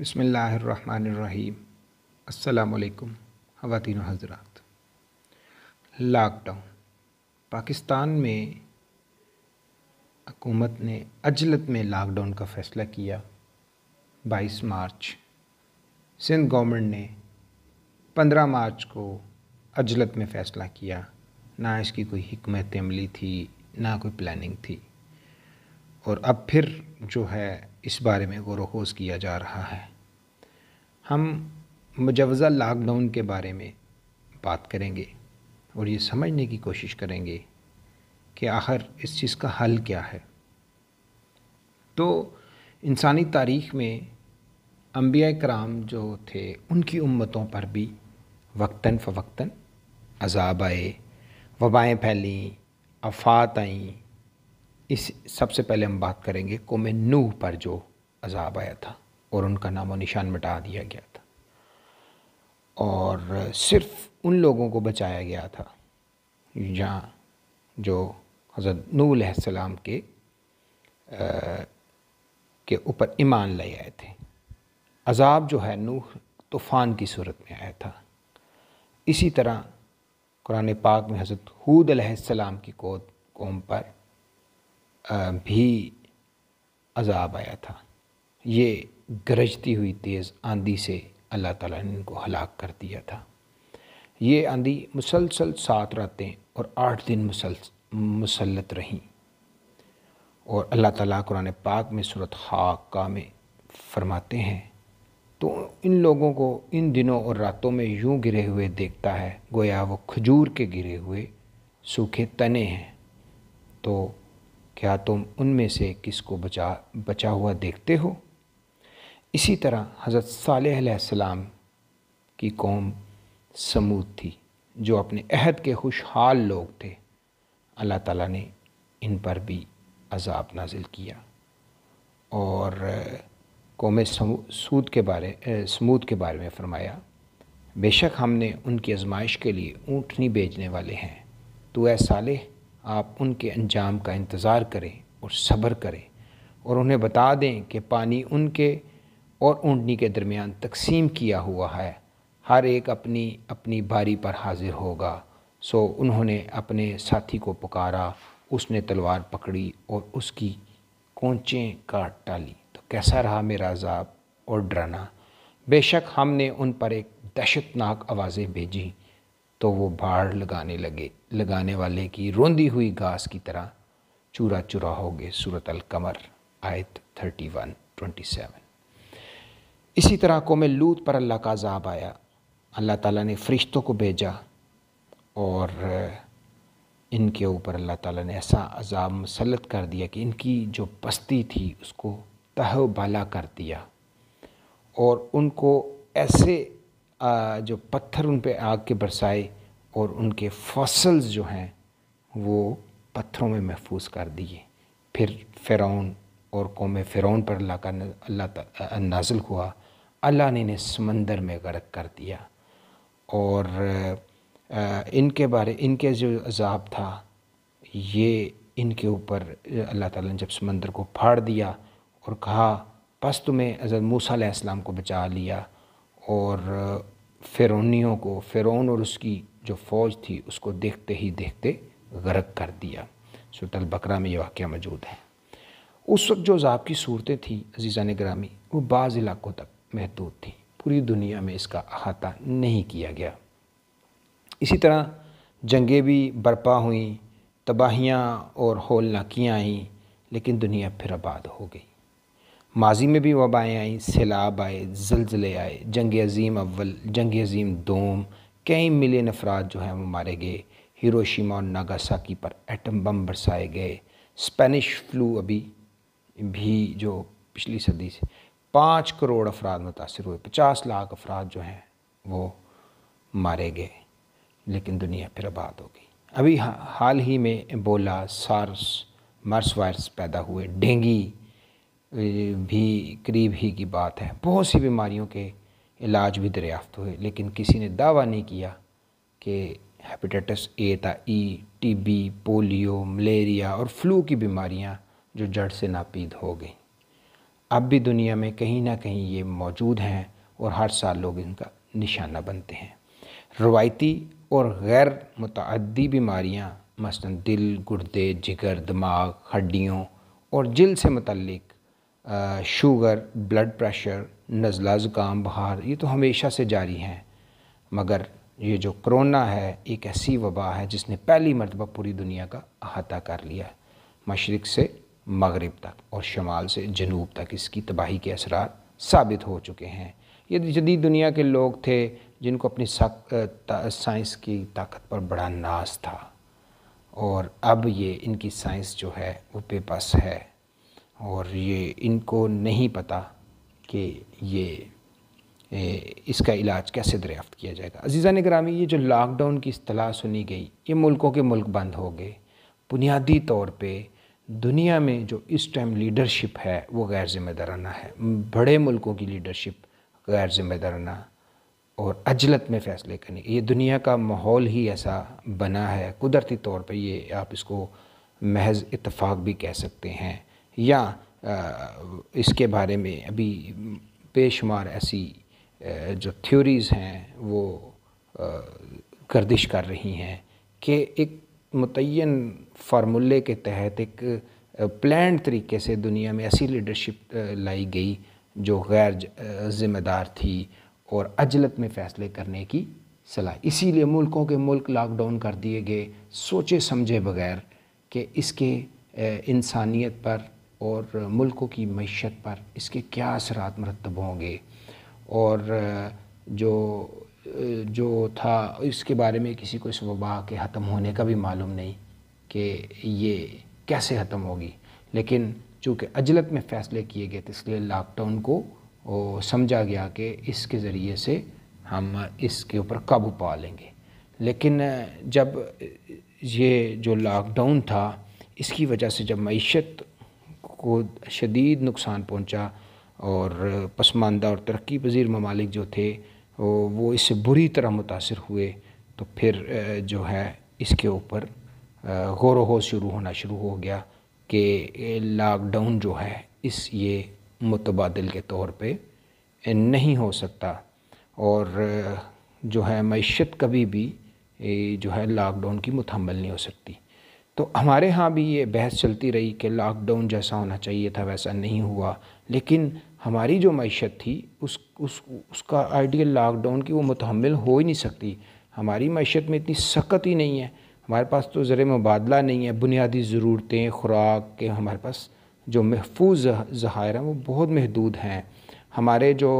बसमीम अल्लाम ख़वान हजरात लॉकडाउन पाकिस्तान में हकूमत ने अजलत में लॉकडाउन का फ़ैसला किया 22 मार्च सिंध गवर्नमेंट ने 15 मार्च को अजलत में फ़ैसला किया ना इसकी कोई हमत अमली थी ना कोई प्लानिंग थी और अब फिर जो है इस बारे में वोज़ किया जा रहा है हम मुजवज़ा लॉकडाउन के बारे में बात करेंगे और ये समझने की कोशिश करेंगे कि आखिर इस चीज़ का हल क्या है तो इंसानी तारीख़ में अम्बिया कराम जो थे उनकी उम्मतों पर भी वक्ता फ़वक्ता अजाब आए वबाएँ फैलें अफात आईं इस सबसे पहले हम बात करेंगे कौम नूह पर जो अजाब आया था और उनका नामो निशान मिटा दिया गया था और सिर्फ उन लोगों को बचाया गया था जहाँ जो हज़रत नूसम के आ, के ऊपर ईमान ले आए थे अजाब जो है नूह तूफ़ान की सूरत में आया था इसी तरह कुरान पाक में हज़रत हूद की कोद कौम पर भी अजाब आया था ये गरजती हुई तेज़ आंधी से अल्लाह ताला ने इनको हलाक कर दिया था ये आंधी मुसलसल सात रातें और आठ दिन मुसल मुसलत रहीं और अल्लाह ताला कुरान पाक में सूरत हाका में फरमाते हैं तो इन लोगों को इन दिनों और रातों में यूं गिरे हुए देखता है गोया वो खजूर के गिरे हुए सूखे तने हैं तो क्या तुम उनमें से किसको बचा बचा हुआ देखते हो इसी तरह हज़रत सालम की कौम समूद थी जो अपने अहद के खुशहाल लोग थे अल्लाह ताला ने इन पर भी अजाब नाजिल किया और कौम सूद के बारे समूद के बारे में फ़रमाया बेशक हमने उनकी आजमाइश के लिए ऊँटनी भेजने वाले हैं तो ऐ आप उनके अंजाम का इंतज़ार करें और सब्र करें और उन्हें बता दें कि पानी उनके और ऊँटनी के दरमियान तकसीम किया हुआ है हर एक अपनी अपनी बारी पर हाजिर होगा सो उन्होंने अपने साथी को पुकारा उसने तलवार पकड़ी और उसकी कोंचें काट डाली तो कैसा रहा मेरा अजाब और डराना बेशक हमने उन पर एक दहशतनाक आवाज़ें भेजीं तो वो बाढ़ लगाने लगे लगाने वाले की रोंदी हुई घास की तरह चूरा चूरा हो गए सूरत अल कमर आयत ट्वेंटी सेवन इसी तरह को में लूत पर अल्लाह का अजाब आया अल्लाह ताला ने फरिश्तों को भेजा और इनके ऊपर अल्लाह ताला ने ऐसा अजाब मुसलत कर दिया कि इनकी जो बस्ती थी उसको तह बाला कर दिया और उनको ऐसे जो पत्थर उन पर आग के बरसाए और उनके फसल्स जो हैं वो पत्थरों में महफूज कर दिए फिर फ़िरौन और कौम फ़िरौन पर अल्लाह का अल्लाह नाजिल हुआ अल्लाह ने इन्हें समंदर में गर्क कर दिया और इनके बारे इनके जो अजाब था ये इनके ऊपर अल्लाह ताला ने जब समंदर को फाड़ दिया और कहा बस तुम्हें हज़रत मूसा को बचा लिया और फ़िरौनियों को फ़िरौन और उसकी जो फ़ौज थी उसको देखते ही देखते गर्क कर दिया सुतल बकरा में ये वाक़ मौजूद है उस वक्त जो ज़ाब की सूरतें थी अजीज़ा ग्रामी वो बाज़ इलाक़ों तक महदूद थी पूरी दुनिया में इसका अहाता नहीं किया गया इसी तरह जंगें भी बर्पा हुई तबाहियाँ और होलनाकियाँ नाकियाँ आईं लेकिन दुनिया फिर आबाद हो गई माजी में भी वबाएँ आईं सैलाब आए ज़लज़ले आए जंग अजीम अव्वल जंग अजीम दोम कई मिलियन अफराद जो हैं वो मारे गए हिरोशिमा और नागासाकी पर एटम बम बरसाए गए स्पेनिश फ्लू अभी भी जो पिछली सदी से पाँच करोड़ अफराद मुतासर हुए पचास लाख अफराद जो हैं वो मारे गए लेकिन दुनिया फिर आबाद हो गई अभी हाल ही में बोला सार्स मर्स वायरस पैदा हुए डेंगी भी करीब ही की बात है बहुत सी बीमारियों के इलाज भी दरियाफ्त हुए लेकिन किसी ने दावा नहीं किया कि हेपेटाइटिस ए था ई टीबी पोलियो मलेरिया और फ्लू की बीमारियां जो जड़ से नापीद हो गई अब भी दुनिया में कहीं ना कहीं ये मौजूद हैं और हर साल लोग इनका निशाना बनते हैं रवायती और गैर मतदी बीमारियाँ मसलन दिल गुर्दे जिगर दिमाग हड्डियों और जिल से मतलब शुगर ब्लड प्रेशर नज़ला ज़ुकाम बहार ये तो हमेशा से जारी हैं मगर ये जो करोना है एक ऐसी वबा है जिसने पहली मरतबा पूरी दुनिया का अहाता कर लिया मशरक़ से मगरब तक और शमाल से जनूब तक इसकी तबाही के असर साबित हो चुके हैं ये जदीद दुनिया के लोग थे जिनको अपनी साइंस की ताकत पर बड़ा नाज था और अब ये इनकी साइंस जो है वो बेबस है और ये इनको नहीं पता कि ये ए, इसका इलाज कैसे दरियाफ़त किया जाएगा अजीज़ा ने ग्रामी ये जो लॉकडाउन की असलाह सुनी गई ये मुल्कों के मुल्क बंद हो गए बुनियादी तौर पर दुनिया में जो इस टाइम लीडरशिप है वो गैर ज़िम्मेदाराना है बड़े मुल्कों की लीडरशिप गैर ज़िम्मेदाराना और अजलत में फ़ैसले करने ये दुनिया का माहौल ही ऐसा बना है कुदरती तौर पर ये आप इसको महज इतफाक़ भी कह सकते हैं या इसके बारे में अभी बेशुमार ऐसी जो थ्योरीज़ हैं वो गर्दिश कर रही हैं कि एक मुतन फार्मूले के तहत एक प्लान तरीके से दुनिया में ऐसी लीडरशिप लाई गई जो गैर ज़िम्मेदार थी और अजलत में फ़ैसले करने की सलाह इसीलिए मुल्कों के मुल्क लॉकडाउन कर दिए गए सोचे समझे बगैर कि इसके इंसानियत पर और मुल्कों की मीशत पर इसके क्या असरा मरतब होंगे और जो जो था इसके बारे में किसी को इस वबा के ख़त्म होने का भी मालूम नहीं कि ये कैसे ख़त्म होगी लेकिन चूँकि अजलत में फ़ैसले किए गए थे इसलिए लॉकडाउन को समझा गया कि इसके ज़रिए से हम इसके ऊपर काबू पा लेंगे लेकिन जब ये जो लॉकडाउन था इसकी वजह से जब मीशत को शदीद नुकसान पहुँचा और पसमानदा और तरक्की पजीर ममालिक जो थे वो इससे बुरी तरह मुतासर हुए तो फिर जो है इसके ऊपर गौर वो शुरू होना शुरू हो गया कि लाकडाउन जो है इस ये मुतबादल के तौर पे नहीं हो सकता और जो है मीशत कभी भी जो है लॉकडाउन की मुतमल नहीं हो सकती तो हमारे यहाँ भी ये बहस चलती रही कि लॉकडाउन जैसा होना चाहिए था वैसा नहीं हुआ लेकिन हमारी जो मीशत थी उस उस उसका आइडियल लॉकडाउन की वो मुतमिल हो ही नहीं सकती हमारी मीशत में इतनी सख्त ही नहीं है हमारे पास तो ज़र मुबादला नहीं है बुनियादी ज़रूरतें खुराक के हमारे पास जो महफूज जहायर हैं वो बहुत महदूद हैं हमारे जो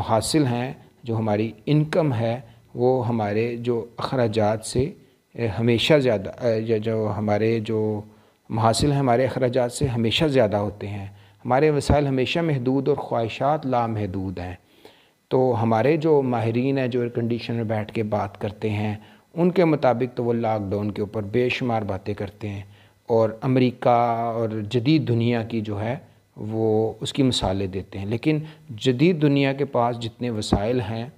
मुहासिल हैं जो हमारी इनकम है वो हमारे जो अखराज से हमेशा ज़्यादा जो हमारे जो महासिल हैं हमारे अखराज से हमेशा ज़्यादा होते हैं हमारे वसाइल हमेशा महदूद और ख्वाहिशात लामहदूद हैं तो हमारे जो माहरीन हैं जो एयर कंडीशन में बैठ के बात करते हैं उनके मुताबिक तो वो लॉकडाउन के ऊपर बेशुमार बातें करते हैं और अमेरिका और जदीद दुनिया की जो है वो उसकी मिसालें देते हैं लेकिन जदीद दुनिया के पास जितने वसाइल हैं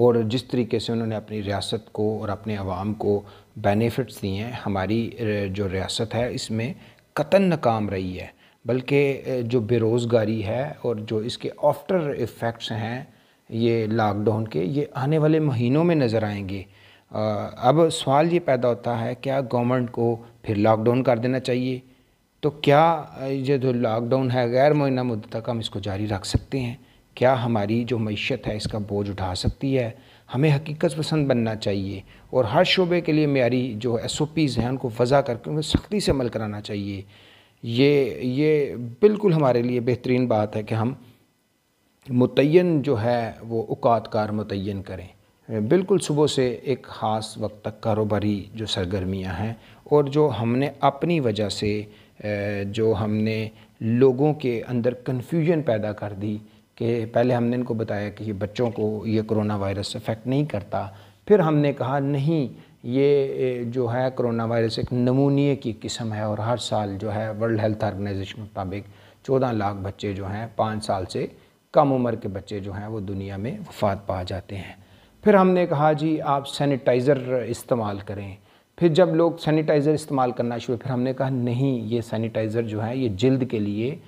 और जिस तरीके से उन्होंने अपनी रियासत को और अपने आवाम को बेनिफिट्स दिए हैं हमारी जो रियासत है इसमें कतन नाकाम रही है बल्कि जो बेरोज़गारी है और जो इसके आफ्टर इफ़ेक्ट्स हैं ये लॉकडाउन के ये आने वाले महीनों में नज़र आएंगे अब सवाल ये पैदा होता है क्या गवर्नमेंट को फिर लॉकडाउन कर देना चाहिए तो क्या ये जो लॉकडाउन है गैर मुआयना मुद्दत तक हम इसको जारी रख सकते हैं क्या हमारी जो मीशत है इसका बोझ उठा सकती है हमें हकीकत पसंद बनना चाहिए और हर शोबे के लिए मेरी जो एस ओ पीज़ हैं उनको वज़ा करके उनको सख्ती से अमल कराना चाहिए ये ये बिल्कुल हमारे लिए बेहतरीन बात है कि हम मुतन जो है वो अकात कार मुतन करें बिल्कुल सुबह से एक ख़ास वक्त तक कारोबारी जो सरगर्मियाँ हैं और जो हमने अपनी वजह से जो हमने लोगों के अंदर कन्फ्यूजन पैदा कर दी कि पहले हमने इनको बताया कि ये बच्चों को ये कोरोना वायरस अफेक्ट नहीं करता फिर हमने कहा नहीं ये जो है कोरोना वायरस एक नमूनिए की किस्म है और हर साल जो है वर्ल्ड हेल्थ ऑर्गेनाइजेशन के मुताबिक चौदह लाख बच्चे जो हैं पाँच साल से कम उम्र के बच्चे जो हैं वो दुनिया में वफात पा जाते हैं फिर हमने कहा जी आप सैनिटाइज़र इस्तेमाल करें फिर जब लोग सैनिटाइज़र इस्तेमाल करना शुरू फिर हमने कहा नहीं ये सैनिटाइज़र जो है ये जल्द के लिए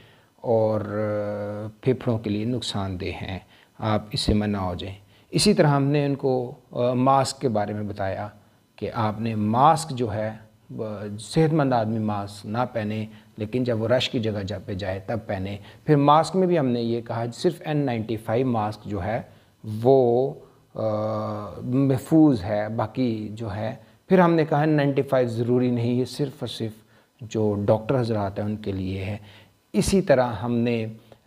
और फेफड़ों के लिए नुकसानदेह हैं आप इससे मना हो जाएं इसी तरह हमने उनको मास्क के बारे में बताया कि आपने मास्क जो है सेहतमंद आदमी मास्क ना पहने लेकिन जब वो रश की जगह जब पे जाए तब पहने फिर मास्क में भी हमने ये कहा सिर्फ एन नाइन्टी फाइव मास्क जो है वो महफूज है बाकी जो है फिर हमने कहा एन नाइन्टी फाइव ज़रूरी नहीं है सिर्फ़ और सिर्फ जो डॉक्टर हजरात हैं उनके लिए है इसी तरह हमने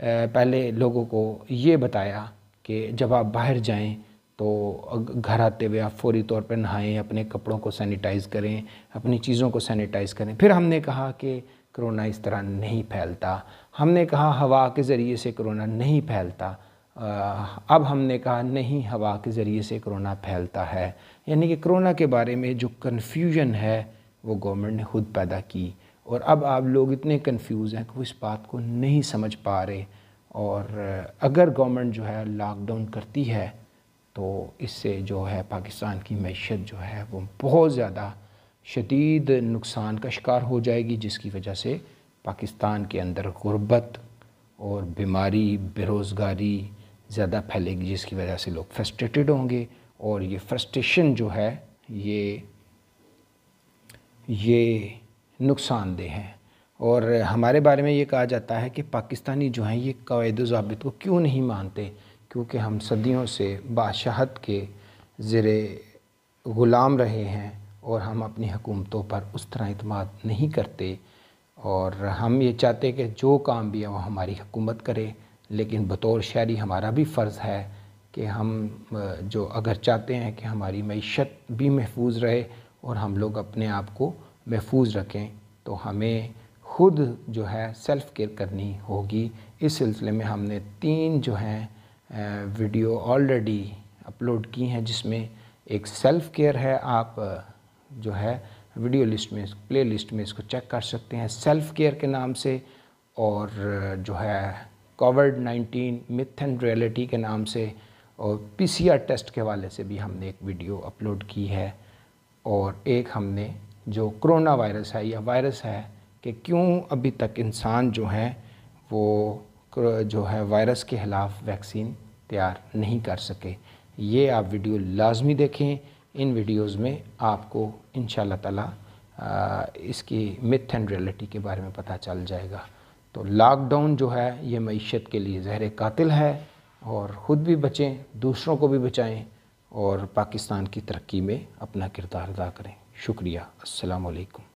पहले लोगों को ये बताया कि जब आप बाहर जाएं तो घर आते हुए आप फौरी तौर पर नहाएं अपने कपड़ों को सैनिटाइज़ करें अपनी चीज़ों को सैनिटाइज़ करें फिर हमने कहा कि कोरोना इस तरह नहीं फैलता हमने कहा हवा के ज़रिए से कोरोना नहीं फैलता अब हमने कहा नहीं हवा के ज़रिए से कोरोना फैलता है यानी कि कोरोना के बारे में जो कन्फ्यूजन है वो गवर्नमेंट ने खुद पैदा की और अब आप लोग इतने कंफ्यूज हैं कि वो इस बात को नहीं समझ पा रहे और अगर गवर्नमेंट जो है लॉकडाउन करती है तो इससे जो है पाकिस्तान की मीशत जो है वो बहुत ज़्यादा शदीद नुकसान का शिकार हो जाएगी जिसकी वजह से पाकिस्तान के अंदर गुरबत और बीमारी बेरोज़गारी ज़्यादा फैलेगी जिसकी वजह से लोग फ्रस्ट्रेटेड होंगे और ये फ्रस्ट्रेशन जो है ये ये नुकसानदेह हैं और हमारे बारे में ये कहा जाता है कि पाकिस्तानी जो हैं ये कवायद ज़ाबित को क्यों नहीं मानते क्योंकि हम सदियों से बादशाहत के ज़र ग़ुलाम रहे हैं और हम अपनी हुकूमतों पर उस तरह अतमाद नहीं करते और हम ये चाहते कि जो काम भी है वो हमारी हुकूमत करे लेकिन बतौर शहरी हमारा भी फ़र्ज़ है कि हम जो अगर चाहते हैं कि हमारी मीशत भी महफूज रहे और हम लोग अपने आप को महफूज रखें तो हमें खुद जो है सेल्फ़ केयर करनी होगी इस सिलसिले में हमने तीन जो हैं वीडियो ऑलरेडी अपलोड की हैं जिसमें एक सेल्फ़ केयर है आप जो है वीडियो लिस्ट में प्ले लिस्ट में इसको चेक कर सकते हैं सेल्फ़ केयर के नाम से और जो है COVID nineteen myth and reality के नाम से और पीसीआर टेस्ट के वाले से भी हमने एक वीडियो अपलोड की है और एक हमने जो कोरोना वायरस है या वायरस है कि क्यों अभी तक इंसान जो है वो जो है वायरस के ख़िलाफ़ वैक्सीन तैयार नहीं कर सके ये आप वीडियो लाजमी देखें इन वीडियोस में आपको इन ताला इसकी मिथ एंड रियलिटी के बारे में पता चल जाएगा तो लॉकडाउन जो है ये मीशत के लिए जहर कातिल है और ख़ुद भी बचें दूसरों को भी बचाएं और पाकिस्तान की तरक्की में अपना किरदार अदा करें शुक्रिया अस्सलाम